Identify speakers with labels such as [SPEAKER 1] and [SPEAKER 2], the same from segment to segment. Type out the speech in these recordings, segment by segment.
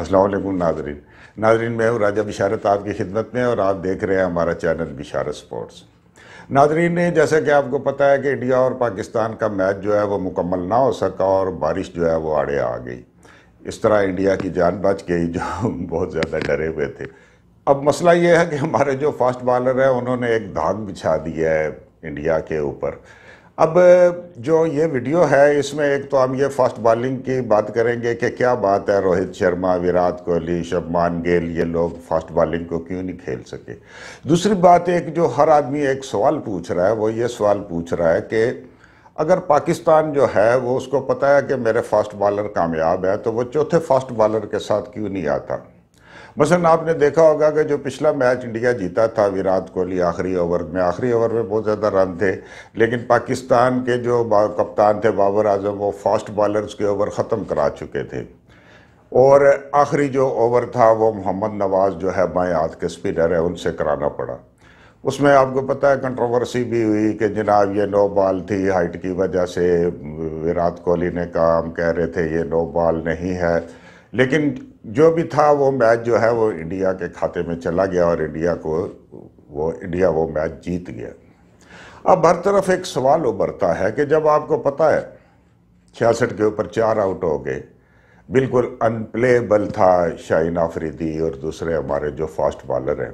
[SPEAKER 1] असलकुम नाजरीन नाजरीन मैं हूँ राजा बिशारत आपकी खिदमत में और आप देख रहे हैं हमारा चैनल बिशारत स्पोर्ट्स नाजरीन ने जैसा कि आपको पता है कि इंडिया और पाकिस्तान का मैच जो है वो मुकम्मल ना हो सका और बारिश जो है वो आड़े आ गई इस तरह इंडिया की जान बच गई जो बहुत ज़्यादा डरे हुए थे अब मसला ये है कि हमारे जो फास्ट बॉलर हैं उन्होंने एक धाग बिछा दिया है इंडिया के ऊपर अब जो ये वीडियो है इसमें एक तो हम ये फास्ट बॉलिंग की बात करेंगे कि क्या बात है रोहित शर्मा विराट कोहली शबमान गेल ये लोग फास्ट बॉलिंग को क्यों नहीं खेल सके दूसरी बात एक जो हर आदमी एक सवाल पूछ रहा है वो ये सवाल पूछ रहा है कि अगर पाकिस्तान जो है वो उसको पता है कि मेरे फास्ट बॉलर कामयाब है तो वो चौथे फास्ट बॉलर के साथ क्यों नहीं आता मसलन आपने देखा होगा कि जो पिछला मैच इंडिया जीता था विराट कोहली आखिरी ओवर में आखिरी ओवर में बहुत ज़्यादा रन थे लेकिन पाकिस्तान के जो कप्तान थे बाबर आजम वो फास्ट बॉलर्स के ओवर ख़त्म करा चुके थे और आखिरी जो ओवर था वो मोहम्मद नवाज़ जो है बाएँ हाथ के स्पिनर है उनसे कराना पड़ा उसमें आपको पता है कंट्रोवर्सी भी हुई कि जनाब ये नो बॉल थी हाइट की वजह से विराट कोहली ने कहा हम कह रहे थे ये नो बॉल नहीं है लेकिन जो भी था वो मैच जो है वो इंडिया के खाते में चला गया और इंडिया को वो इंडिया वो मैच जीत गया अब हर तरफ एक सवाल उभरता है कि जब आपको पता है छियासठ के ऊपर चार आउट हो गए बिल्कुल अनप्लेबल था शाहीन आफरीदी और दूसरे हमारे जो फास्ट बॉलर हैं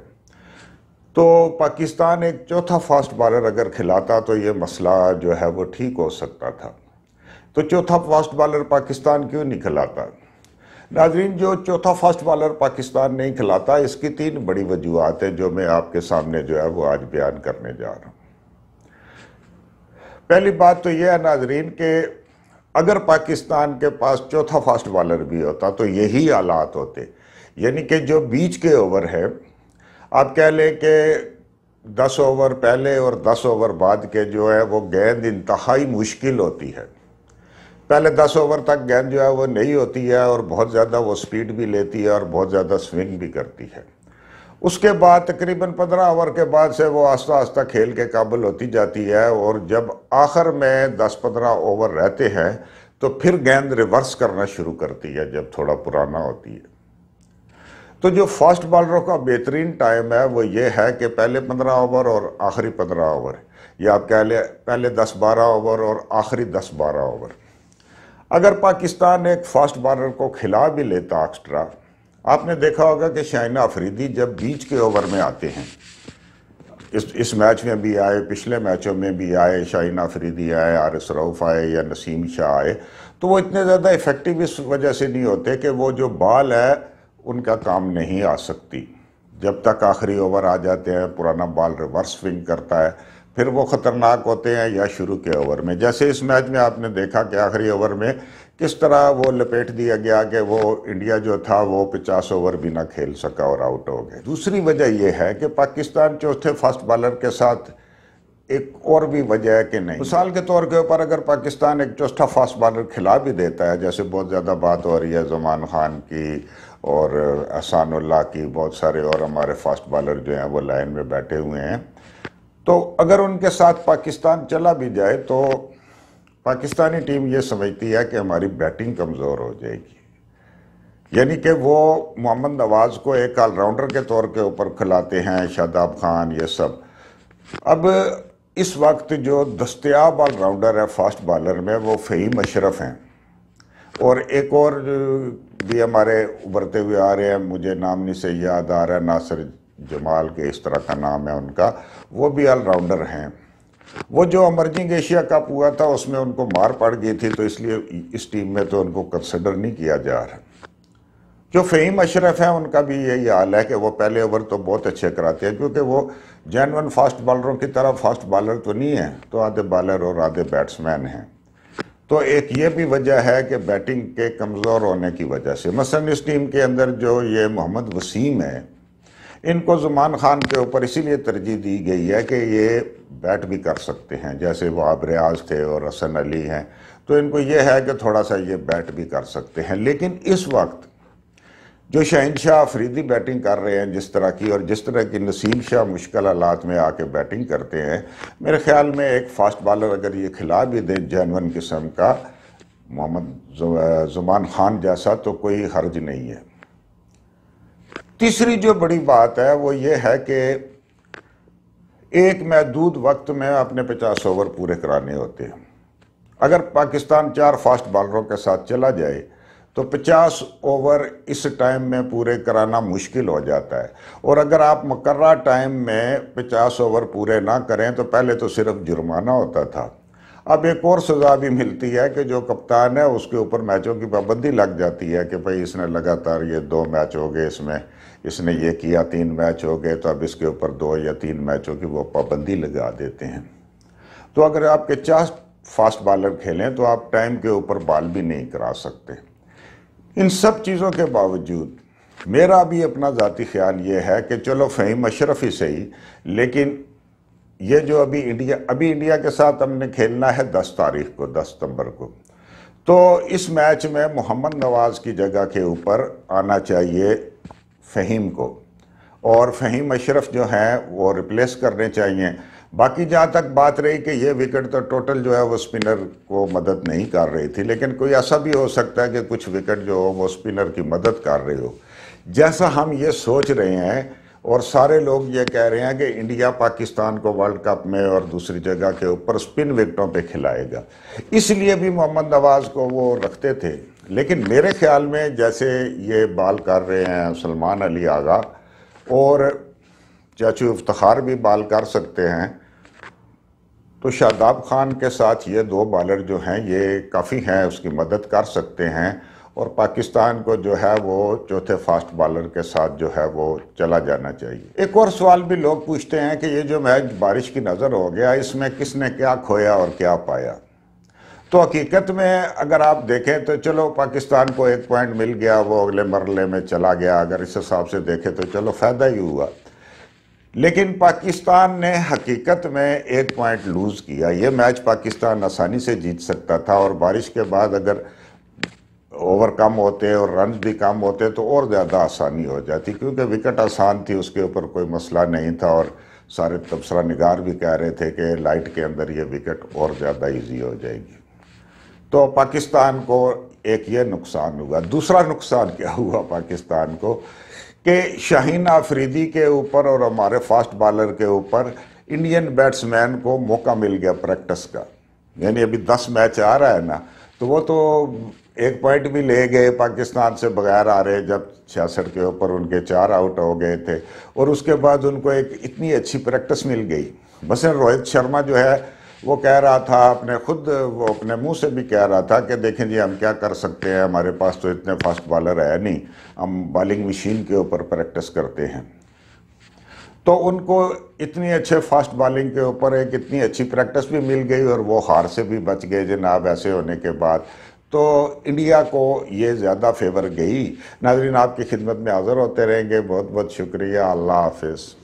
[SPEAKER 1] तो पाकिस्तान एक चौथा फास्ट बॉलर अगर खिलाता तो ये मसला जो है वो ठीक हो सकता था तो चौथा फास्ट बॉलर पाकिस्तान क्यों नहीं खिलाता नाजरीन जो चौथा फास्ट बॉलर पाकिस्तान नहीं खिलाता इसकी तीन बड़ी वजूहत हैं जो मैं आपके सामने जो है वो आज बयान करने जा रहा हूँ पहली बात तो यह है नाजरीन के अगर पाकिस्तान के पास चौथा फास्ट बॉलर भी होता तो यही हालात होते यानी कि जो बीच के ओवर है आप कह लें कि दस ओवर पहले और दस ओवर बाद के जो है वो गेंद इंतहाई मुश्किल होती है पहले दस ओवर तक गेंद जो है वो नहीं होती है और बहुत ज़्यादा वो स्पीड भी लेती है और बहुत ज़्यादा स्विंग भी करती है उसके बाद तकरीबन पंद्रह ओवर के बाद से वो आस्ता आस्ता खेल के काबिल होती जाती है और जब आखिर में दस पंद्रह ओवर रहते हैं तो फिर गेंद रिवर्स करना शुरू करती है जब थोड़ा पुराना होती है तो जो फास्ट बॉलरों का बेहतरीन टाइम है वो ये है कि पहले पंद्रह ओवर और आखिरी पंद्रह ओवर या आप कह लें पहले दस बारह ओवर और आखिरी दस बारह ओवर अगर पाकिस्तान एक फास्ट बॉलर को खिला भी लेता एक्स्ट्रा आपने देखा होगा कि शाइना अफरीदी जब बीच के ओवर में आते हैं इस इस मैच में भी आए पिछले मैचों में भी आए शाइना अफरीदी आए आर एस रऊफ़ आए या नसीम शाह आए तो वो इतने ज़्यादा इफ़ेक्टिव इस वजह से नहीं होते कि वो जो बॉल है उनका काम नहीं आ सकती जब तक आखिरी ओवर आ जाते हैं पुराना बॉल रिवर्स स्विंग करता है फिर वो ख़तरनाक होते हैं या शुरू के ओवर में जैसे इस मैच में आपने देखा कि आखिरी ओवर में किस तरह वो लपेट दिया गया कि वो इंडिया जो था वो 50 ओवर भी ना खेल सका और आउट हो गए दूसरी वजह ये है कि पाकिस्तान चौथे फास्ट बॉलर के साथ एक और भी वजह है कि नहीं मिसाल के तौर के ऊपर अगर पाकिस्तान एक चौथा फास्ट बॉलर खिला भी देता है जैसे बहुत ज़्यादा बात हो रही है जमान खान की और अहसानुल्लाह की बहुत सारे और हमारे फास्ट बॉलर जो हैं वो लाइन में बैठे हुए हैं तो अगर उनके साथ पाकिस्तान चला भी जाए तो पाकिस्तानी टीम ये समझती है कि हमारी बैटिंग कमज़ोर हो जाएगी यानी कि वो मोहम्मद नवाज़ को एक ऑलराउंडर के तौर के ऊपर खिलाते हैं शादाब खान ये सब अब इस वक्त जो दस्तियाब ऑलराउंडर है फास्ट बॉलर में वो फ़हीम अशरफ हैं और एक और भी हमारे उभरते हुए आ रहे हैं मुझे नाम नहीं से याद आ रहा है नासिर जमाल के इस तरह का नाम है उनका वो भी ऑलराउंडर हैं वो जो अमर्जिंग एशिया कप हुआ था उसमें उनको मार पड़ गई थी तो इसलिए इस टीम में तो उनको कंसिडर नहीं किया जा रहा जो फ़हीम अशरफ हैं उनका भी यही हाल है कि वो पहले ओवर तो बहुत अच्छे कराते हैं क्योंकि वो जैनवन फास्ट बॉलरों की तरह फास्ट बॉलर तो नहीं है तो आधे बॉलर और आधे बैट्समैन हैं तो एक ये भी वजह है कि बैटिंग के कमज़ोर होने की वजह से मसलन इस टीम के अंदर जो ये मोहम्मद वसीम है इनको जुमान खान के ऊपर इसीलिए तरजीह दी गई है कि ये बैट भी कर सकते हैं जैसे वो आब रियाज थे और हसन अली हैं तो इनको ये है कि थोड़ा सा ये बैट भी कर सकते हैं लेकिन इस वक्त जो शहनशाह अफरीदी बैटिंग कर रहे हैं जिस तरह की और जिस तरह की नसीम शाह मुश्किल हालात में आके बैटिंग करते हैं मेरे ख्याल में एक फास्ट बॉलर अगर ये खिला भी दे जैनवन किस्म का मोहम्मद जुमान खान जैसा तो कोई हर्ज नहीं है तीसरी जो बड़ी बात है वो ये है कि एक महदूद वक्त में अपने पचास ओवर पूरे कराने होते हैं अगर पाकिस्तान चार फास्ट बॉलरों के साथ चला जाए तो 50 ओवर इस टाइम में पूरे कराना मुश्किल हो जाता है और अगर आप मकर्रा टाइम में 50 ओवर पूरे ना करें तो पहले तो सिर्फ जुर्माना होता था अब एक और सज़ा भी मिलती है कि जो कप्तान है उसके ऊपर मैचों की पाबंदी लग जाती है कि भाई इसने लगातार ये दो मैच हो गए इसमें इसने ये किया तीन मैच हो गए तो अब इसके ऊपर दो या तीन मैचों की वो पाबंदी लगा देते हैं तो अगर आपके चार फास्ट बॉलर खेलें तो आप टाइम के ऊपर बॉल भी नहीं करा सकते इन सब चीज़ों के बावजूद मेरा भी अपना ज़ाती ख्याल ये है कि चलो फ़हीम अशरफ ही सही लेकिन ये जो अभी इंडिया अभी इंडिया के साथ हमने खेलना है दस तारीख को दस सितंबर को तो इस मैच में मोहम्मद नवाज़ की जगह के ऊपर आना चाहिए फ़हीम को और फ़हीम अशरफ जो है वो रिप्लेस करने चाहिए बाकी जहाँ तक बात रही कि ये विकेट तो टोटल जो है वो स्पिनर को मदद नहीं कर रही थी लेकिन कोई ऐसा भी हो सकता है कि कुछ विकेट जो हो वो स्पिनर की मदद कर रही हो जैसा हम ये सोच रहे हैं और सारे लोग ये कह रहे हैं कि इंडिया पाकिस्तान को वर्ल्ड कप में और दूसरी जगह के ऊपर स्पिन विकेटों पे खिलाएगा इसलिए भी मोहम्मद नवाज़ को वो रखते थे लेकिन मेरे ख्याल में जैसे ये बाल कर रहे हैं सलमान अली आगा और चाचू इफ्तार भी बाल कर सकते हैं तो शादाब खान के साथ ये दो बॉलर जो हैं ये काफ़ी हैं उसकी मदद कर सकते हैं और पाकिस्तान को जो है वो चौथे फास्ट बॉलर के साथ जो है वो चला जाना चाहिए एक और सवाल भी लोग पूछते हैं कि ये जो मैच बारिश की नज़र हो गया इसमें किसने क्या खोया और क्या पाया तो हकीकत में अगर आप देखें तो चलो पाकिस्तान को एक पॉइंट मिल गया वो अगले मरले में चला गया अगर इस हिसाब से देखें तो चलो फ़ायदा ही हुआ लेकिन पाकिस्तान ने हकीकत में एक पॉइंट लूज़ किया ये मैच पाकिस्तान आसानी से जीत सकता था और बारिश के बाद अगर ओवर कम होते और रन भी कम होते तो और ज़्यादा आसानी हो जाती क्योंकि विकेट आसान थी उसके ऊपर कोई मसला नहीं था और सारे तबसरा निगार भी कह रहे थे कि लाइट के अंदर ये विकेट और ज़्यादा ईजी हो जाएगी तो पाकिस्तान को एक ये नुकसान हुआ दूसरा नुकसान क्या हुआ पाकिस्तान को कि शाहीन आफरीदी के ऊपर और हमारे फास्ट बॉलर के ऊपर इंडियन बैट्समैन को मौका मिल गया प्रैक्टिस का यानी अभी दस मैच आ रहा है ना तो वो तो एक पॉइंट भी ले गए पाकिस्तान से बगैर आ रहे जब छियासठ के ऊपर उनके चार आउट हो गए थे और उसके बाद उनको एक इतनी अच्छी प्रैक्टिस मिल गई बस रोहित शर्मा जो है वो कह रहा था अपने खुद वो अपने मुंह से भी कह रहा था कि देखें जी हम क्या कर सकते हैं हमारे पास तो इतने फास्ट बॉलर है नहीं हम बॉलिंग मशीन के ऊपर प्रैक्टिस करते हैं तो उनको इतनी अच्छे फास्ट बॉलिंग के ऊपर एक इतनी अच्छी प्रैक्टिस भी मिल गई और वो हार से भी बच गए जनाब ऐसे होने के बाद तो इंडिया को ये ज़्यादा फेवर गई नाजरीन आपकी खिदमत में हाज़िर होते रहेंगे बहुत बहुत शुक्रिया अल्लाह हाफिज़